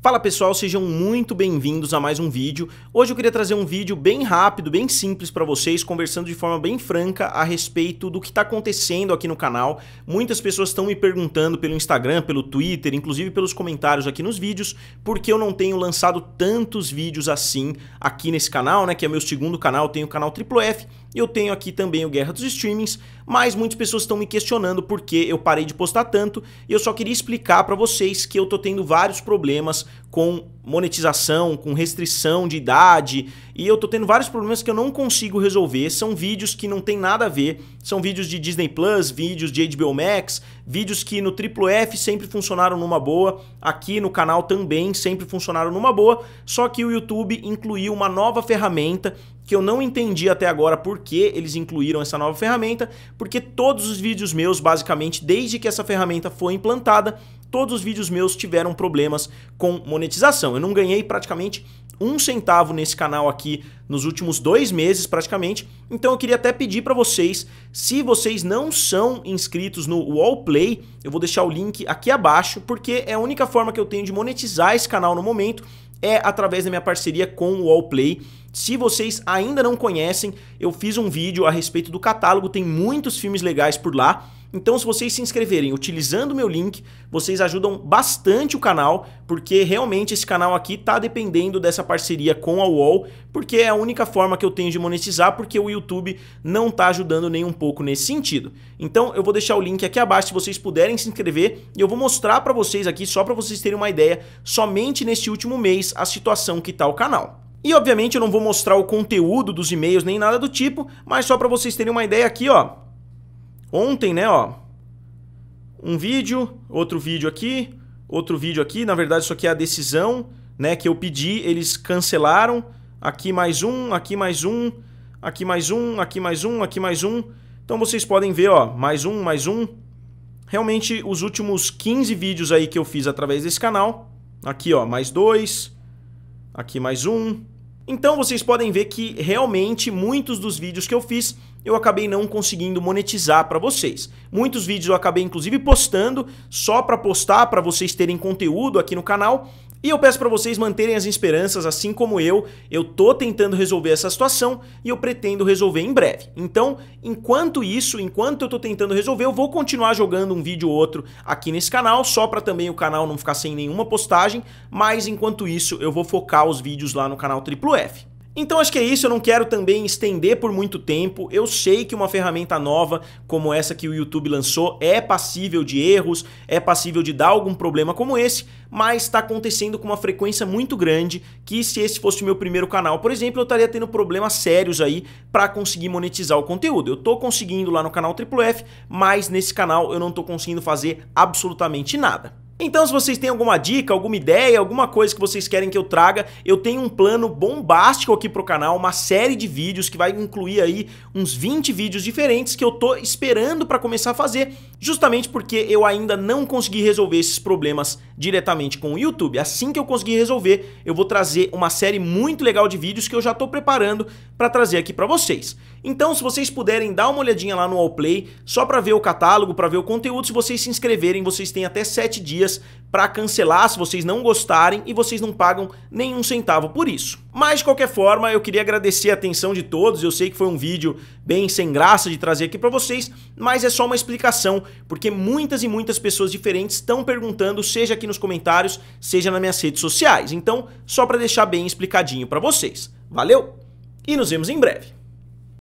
Fala pessoal, sejam muito bem-vindos a mais um vídeo. Hoje eu queria trazer um vídeo bem rápido, bem simples para vocês, conversando de forma bem franca a respeito do que está acontecendo aqui no canal. Muitas pessoas estão me perguntando pelo Instagram, pelo Twitter, inclusive pelos comentários aqui nos vídeos, porque eu não tenho lançado tantos vídeos assim aqui nesse canal, né? Que é meu segundo canal, tenho o canal Triplo F e eu tenho aqui também o Guerra dos Streamings, mas muitas pessoas estão me questionando por que eu parei de postar tanto e eu só queria explicar para vocês que eu tô tendo vários problemas com monetização, com restrição de idade, e eu tô tendo vários problemas que eu não consigo resolver. São vídeos que não tem nada a ver, são vídeos de Disney Plus, vídeos de HBO Max, vídeos que no Triple F sempre funcionaram numa boa, aqui no canal também sempre funcionaram numa boa, só que o YouTube incluiu uma nova ferramenta que eu não entendi até agora por que eles incluíram essa nova ferramenta, porque todos os vídeos meus, basicamente, desde que essa ferramenta foi implantada, todos os vídeos meus tiveram problemas com monetização. Eu não ganhei praticamente um centavo nesse canal aqui nos últimos dois meses praticamente. Então eu queria até pedir para vocês, se vocês não são inscritos no Wallplay, eu vou deixar o link aqui abaixo, porque é a única forma que eu tenho de monetizar esse canal no momento é através da minha parceria com o Wallplay. Se vocês ainda não conhecem, eu fiz um vídeo a respeito do catálogo, tem muitos filmes legais por lá. Então, se vocês se inscreverem utilizando o meu link, vocês ajudam bastante o canal, porque realmente esse canal aqui está dependendo dessa parceria com a UOL, porque é a única forma que eu tenho de monetizar, porque o YouTube não está ajudando nem um pouco nesse sentido. Então, eu vou deixar o link aqui abaixo se vocês puderem se inscrever, e eu vou mostrar para vocês aqui, só para vocês terem uma ideia, somente neste último mês, a situação que está o canal. E obviamente eu não vou mostrar o conteúdo dos e-mails nem nada do tipo, mas só para vocês terem uma ideia aqui, ó. Ontem, né, ó. Um vídeo, outro vídeo aqui, outro vídeo aqui, na verdade isso aqui é a decisão, né, que eu pedi, eles cancelaram. Aqui mais um, aqui mais um, aqui mais um, aqui mais um, aqui mais um. Então vocês podem ver, ó, mais um, mais um. Realmente os últimos 15 vídeos aí que eu fiz através desse canal, aqui, ó, mais dois, aqui mais um, então vocês podem ver que realmente muitos dos vídeos que eu fiz eu acabei não conseguindo monetizar para vocês. Muitos vídeos eu acabei inclusive postando só para postar para vocês terem conteúdo aqui no canal, e eu peço para vocês manterem as esperanças, assim como eu, eu tô tentando resolver essa situação e eu pretendo resolver em breve. Então, enquanto isso, enquanto eu tô tentando resolver, eu vou continuar jogando um vídeo ou outro aqui nesse canal, só para também o canal não ficar sem nenhuma postagem, mas enquanto isso, eu vou focar os vídeos lá no canal Triplo F. Então acho que é isso, eu não quero também estender por muito tempo. Eu sei que uma ferramenta nova como essa que o YouTube lançou é passível de erros, é passível de dar algum problema como esse, mas está acontecendo com uma frequência muito grande que se esse fosse o meu primeiro canal, por exemplo, eu estaria tendo problemas sérios aí para conseguir monetizar o conteúdo. Eu tô conseguindo lá no canal Triple F, mas nesse canal eu não tô conseguindo fazer absolutamente nada. Então se vocês têm alguma dica, alguma ideia, alguma coisa que vocês querem que eu traga, eu tenho um plano bombástico aqui pro canal, uma série de vídeos que vai incluir aí uns 20 vídeos diferentes que eu tô esperando para começar a fazer, justamente porque eu ainda não consegui resolver esses problemas diretamente com o YouTube. Assim que eu conseguir resolver, eu vou trazer uma série muito legal de vídeos que eu já tô preparando para trazer aqui para vocês. Então, se vocês puderem dar uma olhadinha lá no Allplay, só para ver o catálogo, para ver o conteúdo, se vocês se inscreverem, vocês têm até 7 dias dias para cancelar se vocês não gostarem e vocês não pagam nenhum centavo por isso. Mas de qualquer forma, eu queria agradecer a atenção de todos. Eu sei que foi um vídeo bem sem graça de trazer aqui para vocês, mas é só uma explicação, porque muitas e muitas pessoas diferentes estão perguntando, seja aqui nos comentários, seja nas minhas redes sociais. Então, só para deixar bem explicadinho para vocês. Valeu? E nos vemos em breve.